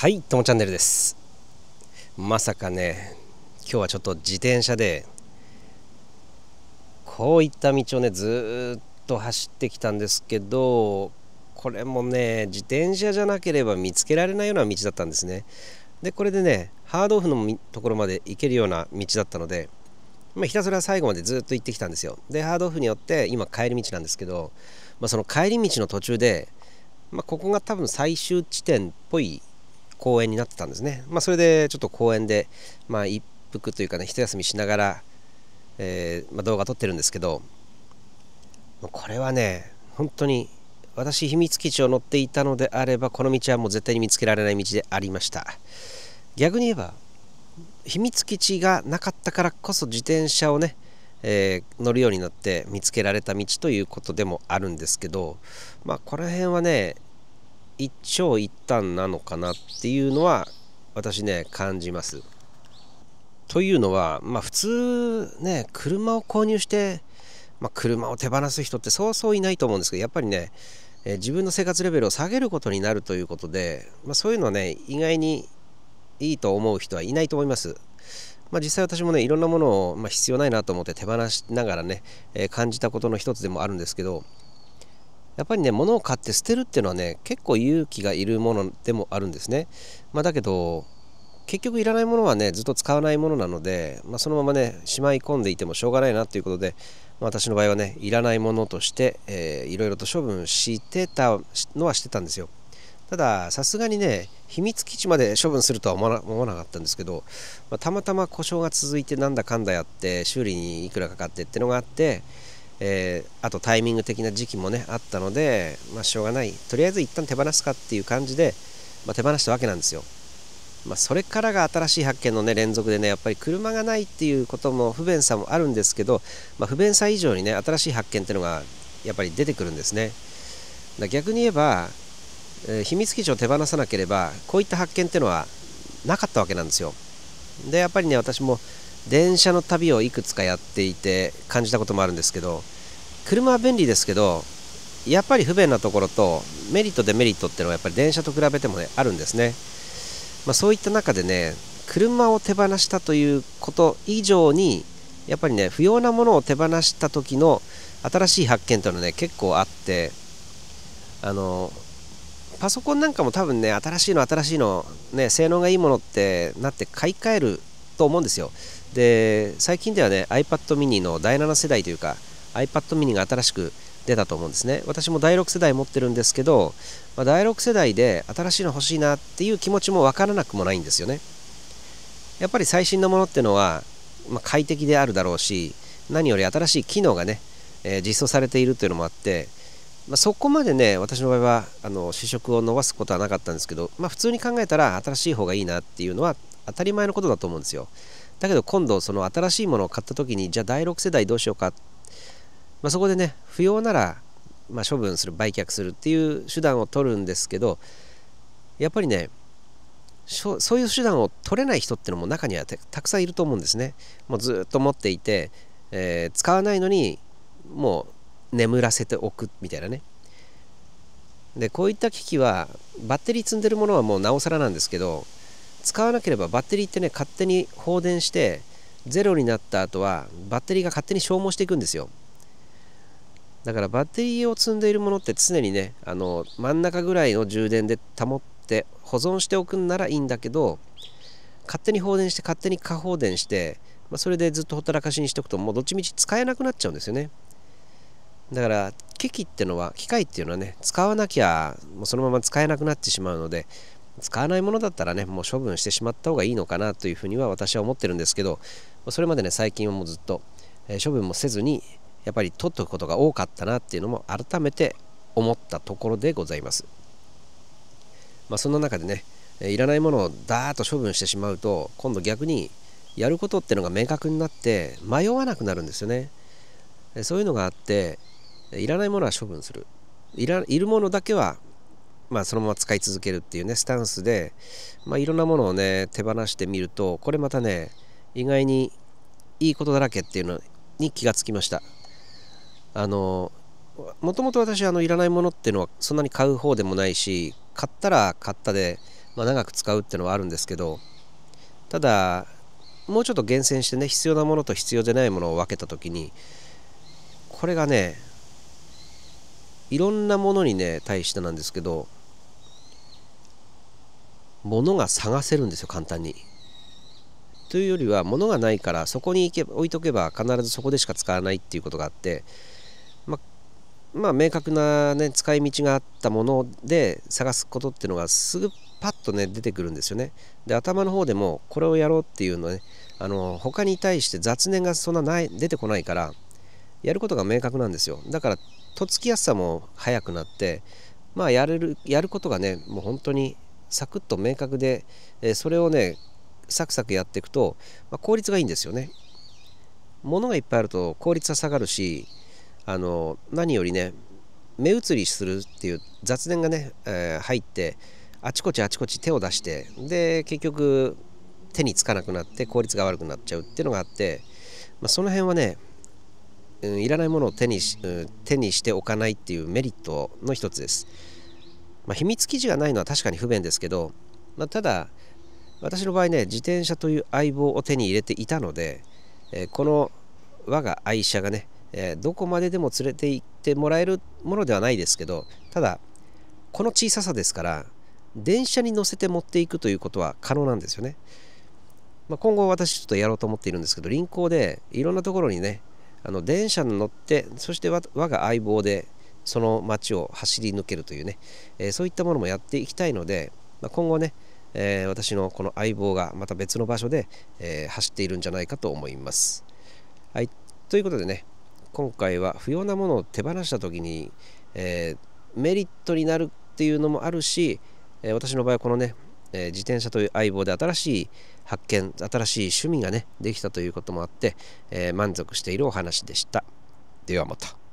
はいともチャンネルですまさかね今日はちょっと自転車でこういった道をねずっと走ってきたんですけどこれもね自転車じゃなければ見つけられないような道だったんですねでこれでねハードオフのところまで行けるような道だったので、まあ、ひたすら最後までずっと行ってきたんですよでハードオフによって今帰り道なんですけど、まあ、その帰り道の途中で、まあ、ここが多分最終地点っぽい公園になってたんですね。まあ、それでちょっと公園で、まあ、一服というかね、一休みしながら、えー、まあ、動画撮ってるんですけど、これはね、本当に私、秘密基地を乗っていたのであれば、この道はもう絶対に見つけられない道でありました。逆に言えば、秘密基地がなかったからこそ自転車をね、えー、乗るようになって見つけられた道ということでもあるんですけど、まあ、この辺はね一長一短なのかなっていうのは私ね感じます。というのは、まあ、普通ね車を購入して、まあ、車を手放す人ってそうそういないと思うんですけどやっぱりね、え自分の生活レベルを下げることになるということで、まあ、そういうのはね意外にいいと思う人はいないと思います。まあ、実際私もねいろんなものを、ま必要ないなと思って手放しながらね、えー、感じたことの一つでもあるんですけどやっぱりね物を買って捨てるっていうのはね結構勇気がいるものでもあるんですね、まあ、だけど結局いらないものはねずっと使わないものなので、まあ、そのままねしまい込んでいてもしょうがないなということで、まあ、私の場合はねいらないものとして、えー、いろいろと処分してたのはしてたんですよたださすがにね秘密基地まで処分するとは思わなかったんですけど、まあ、たまたま故障が続いてなんだかんだやって修理にいくらかかってってのがあって、えー、あとタイミング的な時期もねあったので、まあ、しょうがないとりあえず一旦手放すかっていう感じで、まあ、手放したわけなんですよ、まあ、それからが新しい発見のね連続でねやっぱり車がないっていうことも不便さもあるんですけど、ま不便さ以上にね新しい発見っていうのがやっぱり出てくるんですね逆に言えば、えー、秘密基地を手放さなければこういった発見っていうのはなかったわけなんですよでやっぱりね私も電車の旅をいくつかやっていて感じたこともあるんですけど車は便利ですけどやっぱり不便なところとメリットデメリットっていうのはやっぱり電車と比べてもねあるんですね、まあ、そういった中でね車を手放したということ以上にやっぱりね不要なものを手放した時の新しい発見というのはね結構あってあのパソコンなんかも多分ね新しいの新しいの、ね、性能がいいものってなって買い替えると思うんですよで最近ではね iPad mini の第7世代というか iPad mini が新しく出たと思うんですね私も第6世代持ってるんですけど、まあ、第6世代で新しいの欲しいなっていう気持ちも分からなくもないんですよねやっぱり最新のものっていうのは、まあ、快適であるだろうし何より新しい機能がね、えー、実装されているというのもあって、まあ、そこまでね私の場合はあの試食を伸ばすことはなかったんですけど、まあ、普通に考えたら新しい方がいいなっていうのは当たり前のことだと思うんですよだけど今度その新しいものを買った時にじゃあ第6世代どうしようかっまあ、そこでね不要なら、まあ、処分する売却するっていう手段を取るんですけどやっぱりねそういう手段を取れない人ってのも中にはたくさんいると思うんですね。もうずっと持っていて、えー、使わないのにもう眠らせておくみたいなね。でこういった機器はバッテリー積んでるものはもうなおさらなんですけど使わなければバッテリーってね勝手に放電してゼロになった後はバッテリーが勝手に消耗していくんですよ。だからバッテリーを積んでいるものって常にねあの真ん中ぐらいの充電で保って保存しておくんならいいんだけど勝手に放電して勝手に過放電して、まあ、それでずっとほったらかしにしておくともうどっちみち使えなくなっちゃうんですよねだから機器ってのは機械っていうのはね使わなきゃもうそのまま使えなくなってしまうので使わないものだったらねもう処分してしまった方がいいのかなというふうには私は思ってるんですけどそれまでね最近はもうずっと、え処分もせずに、やっぱり取っておくことが多かったなっていうのも改めて思ったところでございます。まあ、そんな中でねいらないものをダーッと処分してしまうと今度逆にやることってのが明確になって迷わなくなるんですよね。そういうのがあっていらないものは処分するいらいるものだけは、まあ、そのまま使い続けるっていうねスタンスで、まあ、いろんなものをね手放してみるとこれまたね意外にいいことだらけっていうのに気がつきました。あのもともと私あのいらないものっていうのはそんなに買う方でもないし買ったら買ったで、まあ、長く使うっていうのはあるんですけどただもうちょっと厳選してね必要なものと必要でないものを分けた時にこれがねいろんなものにね対してなんですけど物が探せるんですよ簡単に。というよりは物がないからそこに行け置いとけば必ずそこでしか使わないっていうことがあってまあ、明確な、ね、使い道があったもので探すことっていうのがすぐパッとね出てくるんですよね。で頭の方でもこれをやろうっていうのねあの他に対して雑念がそんなない出てこないからやることが明確なんですよ。だからとっつきやすさも早くなってまあやれるやることがねもう本当にサクッと明確で、えそれをねサクサクやっていくと、まあ、効率がいいんですよね。物がいっぱいあると効率は下がるしあの何よりね目移りするっていう雑念がね、えー、入ってあちこちあちこち手を出してで結局手につかなくなって効率が悪くなっちゃうっていうのがあって、まあ、その辺はね、うん、いらないものを手にし、うん、手にしておかないっていうメリットの一つです、まあ、秘密基地がないのは確かに不便ですけど、まあ、ただ私の場合ね自転車という相棒を手に入れていたので、えー、この我が愛車がねえどこまででも連れて行ってもらえるものではないですけどただこの小ささですから電車に乗せて持っていくということは可能なんですよね、まあ、今後私ちょっとやろうと思っているんですけど輪行でいろんなところにねあの電車に乗ってそして我が相棒でその街を走り抜けるというね、えー、そういったものもやっていきたいので、まあ、今後ね、えー、私のこの相棒がまた別の場所で、え走っているんじゃないかと思います。はいということでね今回は不要なものを手放した時に、えー、メリットになるっていうのもあるし、えー、私の場合はこのね、えー、自転車という相棒で新しい発見新しい趣味がねできたということもあって、え満足しているお話でしたではまた。